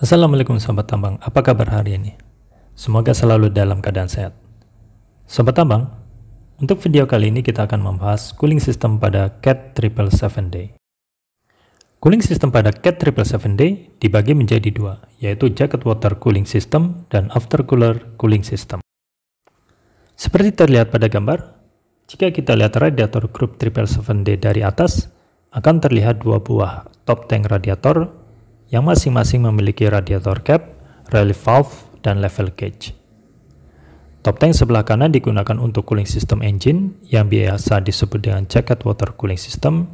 Assalamualaikum sahabat Tambang, apa kabar hari ini? Semoga selalu dalam keadaan sehat. Sobat Tambang, untuk video kali ini kita akan membahas cooling system pada CAT 777 d Cooling system pada CAT 777 d dibagi menjadi dua, yaitu jacket water cooling system dan after cooler cooling system. Seperti terlihat pada gambar, jika kita lihat radiator grup 777 d dari atas, akan terlihat dua buah top tank radiator yang masing-masing memiliki radiator cap, relief valve, dan level gauge. Top tank sebelah kanan digunakan untuk cooling system engine yang biasa disebut dengan jacket water cooling system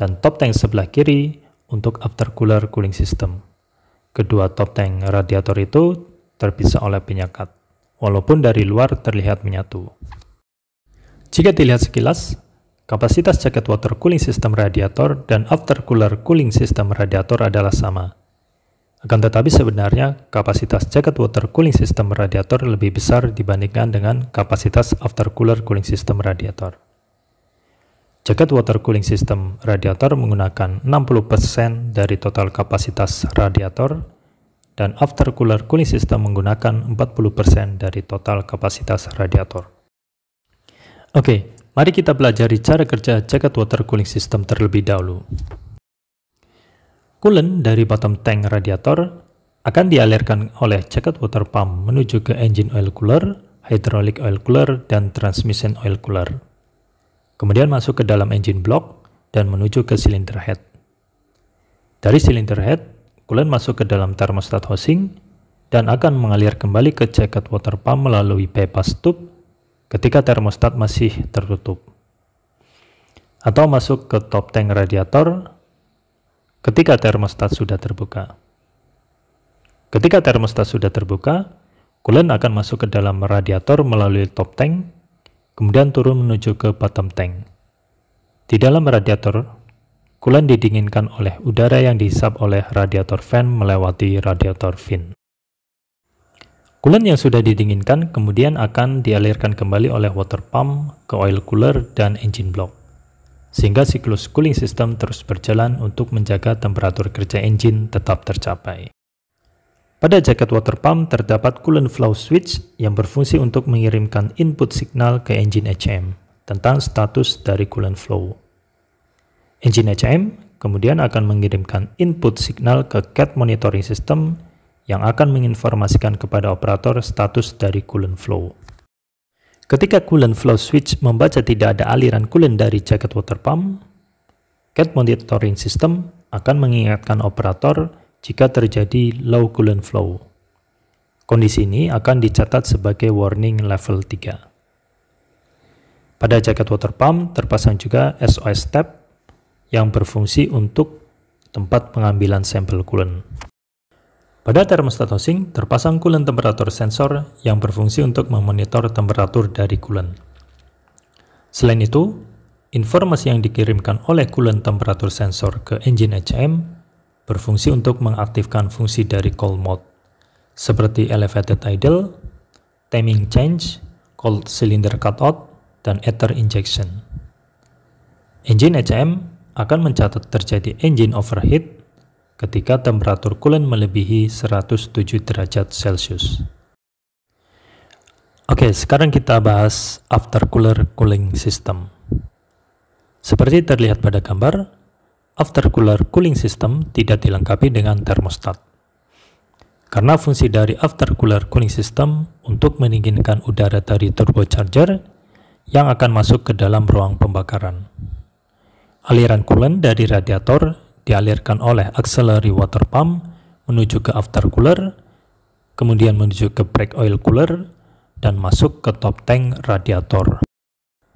dan top tank sebelah kiri untuk after cooler cooling system. Kedua top tank radiator itu terpisah oleh penyekat, walaupun dari luar terlihat menyatu. Jika dilihat sekilas, Kapasitas jaket water cooling system radiator dan after cooler cooling system radiator adalah sama. Akan tetapi sebenarnya kapasitas jaket water cooling system radiator lebih besar dibandingkan dengan kapasitas after cooler cooling system radiator. Jaket water cooling system radiator menggunakan 60% dari total kapasitas radiator dan after cooler cooling system menggunakan 40% dari total kapasitas radiator. Oke, okay, Mari kita pelajari cara kerja jaket water cooling system terlebih dahulu. Coolant dari bottom tank radiator akan dialirkan oleh jaket water pump menuju ke engine oil cooler, hydraulic oil cooler, dan transmission oil cooler. Kemudian masuk ke dalam engine block dan menuju ke silinder head. Dari silinder head, coolant masuk ke dalam thermostat housing dan akan mengalir kembali ke jaket water pump melalui bypass tube ketika termostat masih tertutup. Atau masuk ke top tank radiator ketika termostat sudah terbuka. Ketika termostat sudah terbuka, kulen akan masuk ke dalam radiator melalui top tank, kemudian turun menuju ke bottom tank. Di dalam radiator, kulen didinginkan oleh udara yang dihisap oleh radiator fan melewati radiator fin. Coolant yang sudah didinginkan kemudian akan dialirkan kembali oleh water pump ke oil cooler dan engine block. Sehingga siklus cooling system terus berjalan untuk menjaga temperatur kerja engine tetap tercapai. Pada jaket water pump terdapat coolant flow switch yang berfungsi untuk mengirimkan input signal ke engine HM tentang status dari coolant flow. Engine HM kemudian akan mengirimkan input signal ke CAT monitoring system yang akan menginformasikan kepada operator status dari coolant flow. Ketika coolant flow switch membaca tidak ada aliran coolant dari jacket water pump, CAT monitoring system akan mengingatkan operator jika terjadi low coolant flow. Kondisi ini akan dicatat sebagai warning level 3. Pada jaket water pump terpasang juga SOS tab yang berfungsi untuk tempat pengambilan sampel coolant. Pada termostat housing, terpasang coolant temperatur sensor yang berfungsi untuk memonitor temperatur dari coolant. Selain itu, informasi yang dikirimkan oleh coolant temperatur sensor ke engine HM berfungsi untuk mengaktifkan fungsi dari cold mode, seperti elevated idle, timing change, cold cylinder cutout, dan ether injection. Engine HM akan mencatat terjadi engine overheat ketika temperatur coolant melebihi 107 derajat Celcius. Oke, sekarang kita bahas aftercooler cooling system. Seperti terlihat pada gambar, aftercooler cooling system tidak dilengkapi dengan termostat. Karena fungsi dari aftercooler cooling system untuk mendinginkan udara dari turbocharger yang akan masuk ke dalam ruang pembakaran. Aliran coolant dari radiator dialirkan oleh auxiliary water pump menuju ke after cooler, kemudian menuju ke brake oil cooler, dan masuk ke top tank radiator.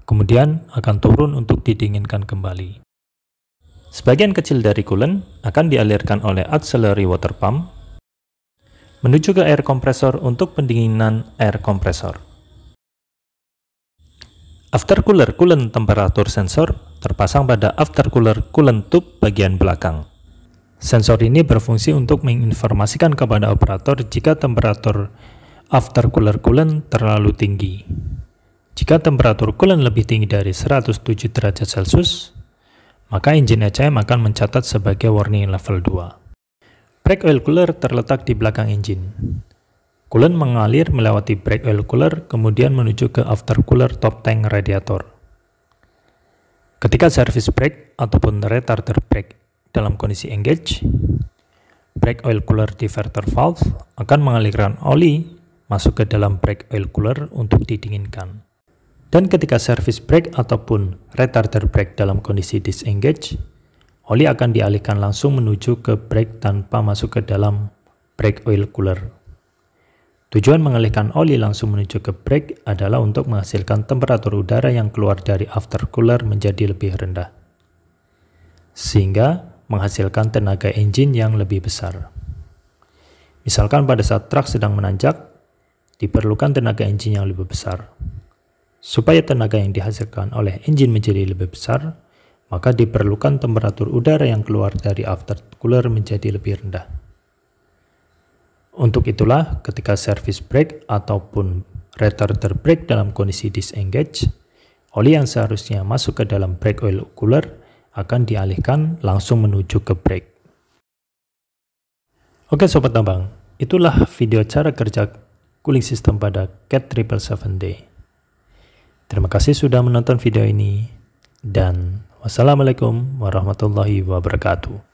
Kemudian akan turun untuk didinginkan kembali. Sebagian kecil dari coolant akan dialirkan oleh auxiliary water pump menuju ke air compressor untuk pendinginan air compressor. After cooler coolant temperatur sensor terpasang pada aftercooler coolant tube bagian belakang. Sensor ini berfungsi untuk menginformasikan kepada operator jika temperatur aftercooler coolant terlalu tinggi. Jika temperatur coolant lebih tinggi dari 107 derajat Celcius, maka engine ECM akan mencatat sebagai warning level 2. Brake oil cooler terletak di belakang engine. Coolant mengalir melewati brake oil cooler kemudian menuju ke aftercooler top tank radiator. Ketika service brake ataupun retarder brake dalam kondisi engage, brake oil cooler diverter valve akan mengalirkan oli masuk ke dalam brake oil cooler untuk didinginkan. Dan ketika service brake ataupun retarder brake dalam kondisi disengage, oli akan dialihkan langsung menuju ke brake tanpa masuk ke dalam brake oil cooler. Tujuan mengalihkan oli langsung menuju ke brake adalah untuk menghasilkan temperatur udara yang keluar dari aftercooler menjadi lebih rendah, sehingga menghasilkan tenaga engine yang lebih besar. Misalkan pada saat truk sedang menanjak, diperlukan tenaga engine yang lebih besar. Supaya tenaga yang dihasilkan oleh engine menjadi lebih besar, maka diperlukan temperatur udara yang keluar dari aftercooler menjadi lebih rendah. Untuk itulah ketika service break ataupun retarder break dalam kondisi disengage, oli yang seharusnya masuk ke dalam brake oil cooler akan dialihkan langsung menuju ke brake. Oke sobat tambang, itulah video cara kerja cooling system pada CAT 777D. Terima kasih sudah menonton video ini dan wassalamualaikum warahmatullahi wabarakatuh.